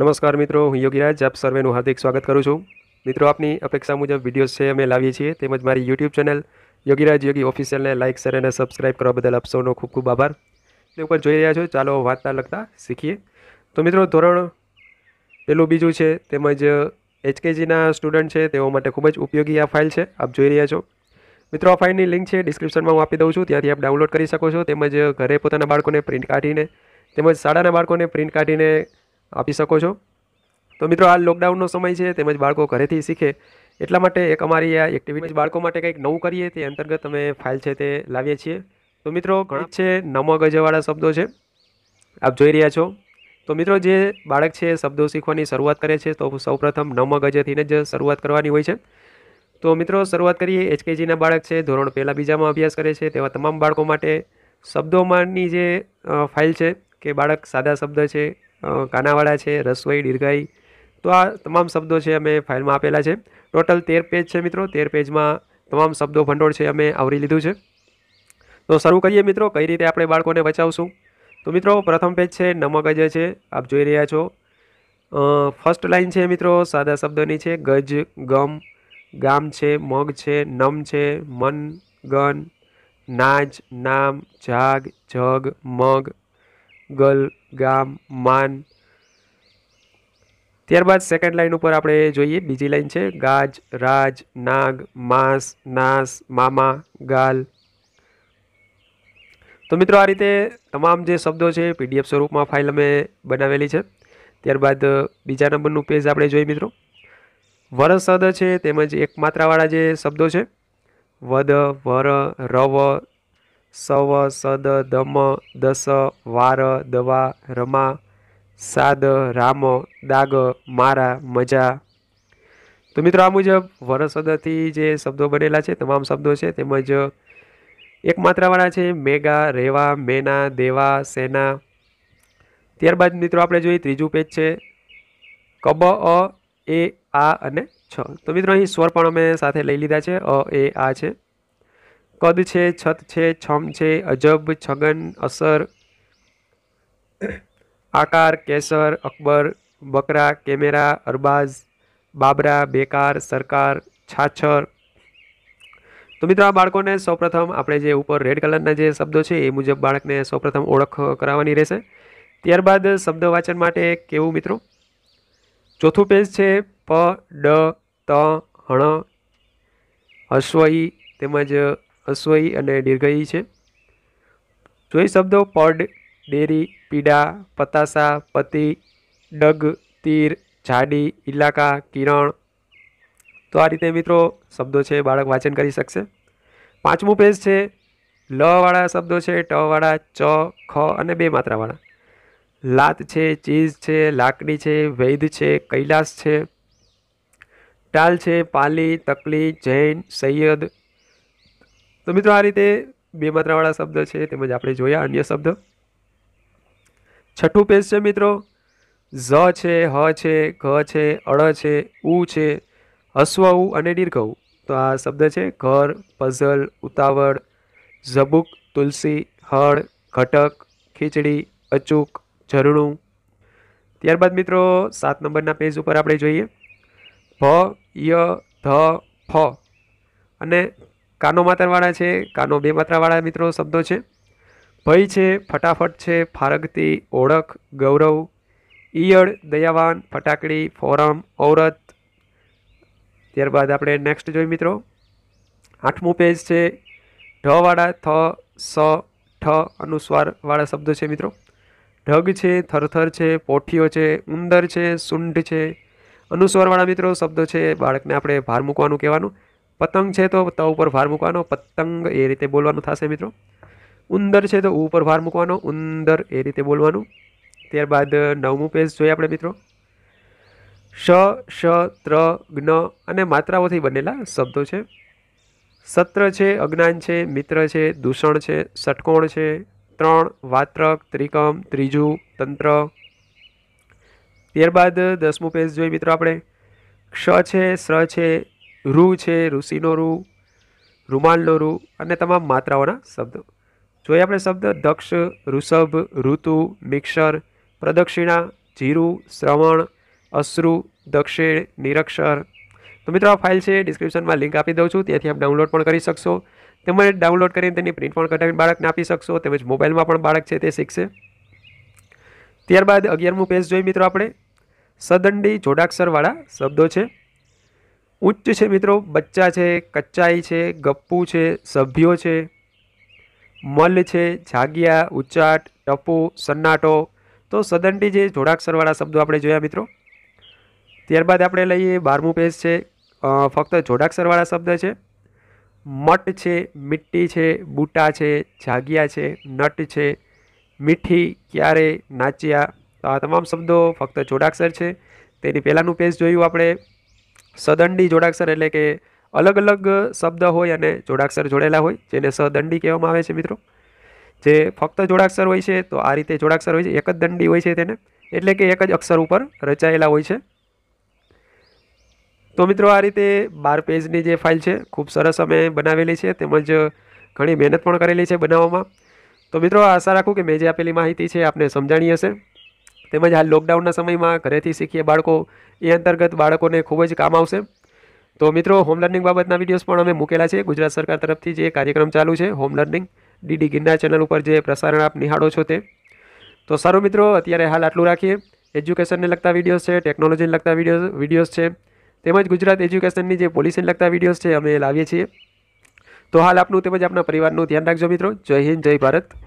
નમસ્કાર મિત્રો યોગીરાજ જબ સર્વેન હું હાર્દિક સ્વાગત કરું છું મિત્રો આપની અપેક્ષા મુજબ વિડિયો শেમે લાવ્યા છીએ તે મત મારી YouTube channel Yogiraj Yogi official ને લાઈક શેર અને સબ્સ્ક્રાઇબ કરવા બદલ આપ સૌનો ખૂબ ખૂબ આભાર દેખો પર જોઈ રહ્યા છો ચાલો વાતતા લ કરતા શીખીએ તો મિત્રો ધોરણ પેલા બીજું છે તે મત HKG ના સ્ટુડન્ટ છે તેવા માટે ખૂબ જ ઉપયોગી આ ફાઈલ છે આપ જોઈ રહ્યા છો મિત્રો આ ફાઈલ ની લિંક છે ડિસ્ક્રિપ્શન માં હું આપી દઉં છું ત્યાંથી આપ ડાઉનલોડ કરી શકો છો તે મત ઘરે પોતાના બાળકોને પ્રિન્ટ કાઢીને તે મત સાડાના બાળકોને પ્રિન્ટ કાઢીને આપી શકો છો તો મિત્રો આ લોકડાઉનનો સમય છે તેમજ બાળકો ઘરેથી શીખે એટલા માટે એક અમારી આ એક્ટિવિટી બાળકો માટે કંઈક નવું કરીએ તે અંતર્ગત અમે ફાઇલ છે તે લાવીએ છીએ તો મિત્રો ઘણા છે નમગજવાળા શબ્દો છે આપ જોઈ રહ્યા છો તો મિત્રો જે બાળક છે શબ્દો શીખવાની શરૂઆત કરે છે તો સૌપ્રથમ નમગજથીને જ શરૂઆત કરવાની હોય છે તો મિત્રો શરૂઆત કરીએ એચકેજીના બાળક છે ધોરણ પહેલાં બીજામાં અભ્યાસ કરે છે તેવા તમામ બાળકો માટે શબ્દોમાંની જે ફાઇલ છે કે બાળક સાદા શબ્દ છે કાનાવાડા છે રસોઈ દીર્ઘાઈ તો આ તમામ શબ્દો છે અમે ફાઇલમાં આપેલા છે ટોટલ તેર પેજ છે મિત્રો તેર પેજમાં તમામ શબ્દો ભંડોળ છે અમે આવરી લીધું છે તો શરૂ કરીએ મિત્રો કઈ રીતે આપણે બાળકોને બચાવશું તો મિત્રો પ્રથમ પેજ છે નમક અજય છે આપ જોઈ રહ્યા છો ફર્સ્ટ લાઇન છે મિત્રો સાદા શબ્દોની છે ગજ ગમ ગામ છે મગ છે નમ છે મન ગન નાજ નામ જાગ જગ મગ ગલ गा मान ત્યારબાદ সেকেন্ড লাইন ઉપર આપણે જોઈએ બીજી લાઈન છે ગાજ રાજ નાગ માસ નાસ मामा ગાલ તો મિત્રો આ રીતે તમામ જે શબ્દો છે પીડીએફ સ્વરૂપમાં ફાઈલ અમે બનાવેલી છે ત્યારબાદ બીજા નંબરનું પેજ આપણે જોઈએ મિત્રો વરસદ છે તેમાં જે એક માત્રાવાળા જે શબ્દો છે વદ વર રવ સવ સદ દમ દસ વાર દવા રમા સાદ રામ દાગ મારા મજા તો મિત્રો આ મુજબ વરસદથી જે શબ્દો બનેલા છે તમામ શબ્દો છે તેમજ એક માત્રાવાળા છે મેગા રેવા મેના દેવા સેના ત્યારબાદ મિત્રો આપણે જોઈએ ત્રીજું પેજ છે કબ અ એ આ અને છ તો મિત્રો અહીં સ્વર પણ અમે સાથે લઈ લીધા છે અ એ આ છે કદ છે છત છે છમ છે અજબ છગન અસર આકાર કેસર અકબર બકરા કેમેરા અરબાઝ બાબરા બેકાર સરકાર છાછર તો મિત્રો આ બાળકોને સૌપ્રથમ આપણે જે ઉપર રેડ કલરના જે શબ્દો છે એ મુજબ બાળકને સૌપ્રથમ ઓળખ કરાવવાની રહેશે ત્યારબાદ શબ્દ વાંચન માટે કેવું મિત્રો ચોથું પેજ છે પ ડ ત હણ હસ્વ તેમજ અશ્વઈ અને દીર્ઘઈ છે જોઈ શબ્દો પડ ડેરી પીડા પતાસા પતિ ડગ તીર જાડી ઇલાકા કિરણ તો આ રીતે મિત્રો શબ્દો છે બાળક વાંચન કરી શકશે પાંચમું પેજ છે લવાળા શબ્દો છે ટવાળા ચ ખ અને બે માત્રાવાળા લાત છે ચીઝ છે લાકડી છે વૈદ છે કૈલાસ છે ટાલ છે પાલી તકલી જૈન સૈયદ તો મિત્રો આ રીતે બે માત્રાવાળા શબ્દ છે તેમજ આપણે જોયા અન્ય શબ્દ છઠ્ઠું પેજ છે મિત્રો ઝ છે હ છે ઘ છે અળ છે ઉ છે હસ્વ ઉ અને દીર્ઘ ઉ તો આ શબ્દ છે ઘર પઝલ ઉતાવળ ઝબુક તુલસી હળ ઘટક ખીચડી અચૂક ઝરણું ત્યારબાદ મિત્રો સાત નંબરના પેજ ઉપર આપણે જોઈએ ભ ય ધ ફ અને કાનો માત્રાવાળા છે કાનો બે માત્રાવાળા મિત્રો શબ્દો છે ભય છે ફટાફટ છે ફારગતી ઓળખ ગૌરવ ઈયળ દયાવાન ફટાકડી ફોરમ ઔરત ત્યારબાદ આપણે નેક્સ્ટ જોઈએ મિત્રો આઠમું પેજ છે ઢવાળા થ સ ઠ અનુસ્વારવાળા શબ્દો છે મિત્રો ઢગ છે થરથર છે પોઠીઓ છે ઉંદર છે સુંઢ છે અનુસ્વારવાળા મિત્રો શબ્દો છે બાળકને આપણે ભાર મૂકવાનું કહેવાનું પતંગ છે તો ત ઉપર ભાર મૂકવાનો પતંગ એ રીતે બોલવાનું થશે મિત્રો ઉંદર છે તો ઉપર ભાર મૂકવાનો ઉંદર એ રીતે બોલવાનું ત્યારબાદ નવમું પેજ જોઈએ આપણે મિત્રો શ શ ત્ર જ્ઞ અને માત્રાઓથી બનેલા શબ્દો છે સત્ર છે અજ્ઞાન છે મિત્ર છે દૂષણ છે ષટકોણ છે ત્રણ વાત્રક ત્રિકમ ત્રીજું તંત્ર ત્યારબાદ દસમું પેજ જોઈએ મિત્રો આપણે ક્ષ છે સ છે રૂ છે ઋષિનો રૂ રૂમાલનો રૂ અને તમામ માત્રાઓના શબ્દો જોઈએ આપણે શબ્દ દક્ષ ઋષભ ઋતુ મિક્ષર પ્રદક્ષિણા જીરું શ્રવણ અશ્રુ દક્ષિણ નિરક્ષર તો મિત્રો આ ફાઇલ છે ડિસ્ક્રિપ્શનમાં લિંક આપી દઉં છું ત્યાંથી આપ ડાઉનલોડ પણ કરી શકશો તેમજ ડાઉનલોડ કરીને તેની પ્રિન્ટ પણ કઢાવીને બાળકને આપી શકશો તેમજ મોબાઈલમાં પણ બાળક છે તે શીખશે ત્યારબાદ અગિયારમું પેજ જોઈ મિત્રો આપણે સદંડી જોડાક્ષરવાળા શબ્દો છે ઉચ્ચ છે મિત્રો બચ્ચા છે કચ્ચાઈ છે ગપ્પુ છે સભ્યો છે મલ છે જાગ્યા ઉચ્ચાટ ટપુ સન્નાટો તો સદંડી જે જોડાક્ષરવાળા શબ્દો આપણે જોયા મિત્રો ત્યારબાદ આપણે લઈએ બારમું પેજ છે ફક્ત જોડાક્ષરવાળા શબ્દ છે મટ છે મિટ્ટી છે બૂટા છે જાગ્યા છે નટ છે મીઠી ક્યારે નાચ્યા તો આ તમામ શબ્દો ફક્ત જોડાક્ષર છે તેની પહેલાંનું પેજ જોયું આપણે સદંડી જોડાક્ષર એટલે કે અલગ અલગ શબ્દ હોય અને જોડાક્ષર જોડેલા હોય જેને સદંડી કહેવામાં આવે છે મિત્રો જે ફક્ત જોડાક્ષર હોય છે તો આ રીતે જોડાક્ષર હોય છે એક જ દંડી હોય છે તેને એટલે કે એક જ અક્ષર ઉપર રચાયેલા હોય છે તો મિત્રો આ રીતે બાર પેજની જે ફાઇલ છે ખૂબ સરસ અમે બનાવેલી છે તેમજ ઘણી મહેનત પણ કરેલી છે બનાવવામાં તો મિત્રો આશા રાખું કે મેં જે આપેલી માહિતી છે આપને સમજાણી હશે તેમજ હાલ લોકડાઉનના સમયમાં ઘરેથી શીખીએ બાળકો એ અંતર્ગત બાળકોને ખૂબ જ કામ આવશે તો મિત્રો હોમ લર્નિંગ બાબતના વિડીયોઝ પણ અમે મૂકેલા છે ગુજરાત સરકાર તરફથી જે કાર્યક્રમ ચાલુ છે home learning DD Girnar channel ઉપર જે પ્રસારણ આપ નિહાળો છો તે તો સારો મિત્રો અત્યારે હાલ આટલું રાખીએ એજ્યુકેશનને લગતા વિડીયોઝ છે ટેકનોલોજીને લગતા વિડીયો વિડીયોઝ છે તેમજ ગુજરાત એજ્યુકેશનની જે પોલિસીને લગતા વિડીયોઝ છે અમે લાવીએ છીએ તો હાલ આપનું તેમજ આપણા પરિવારનું ધ્યાન રાખજો મિત્રો જય હિન્દ જય ભારત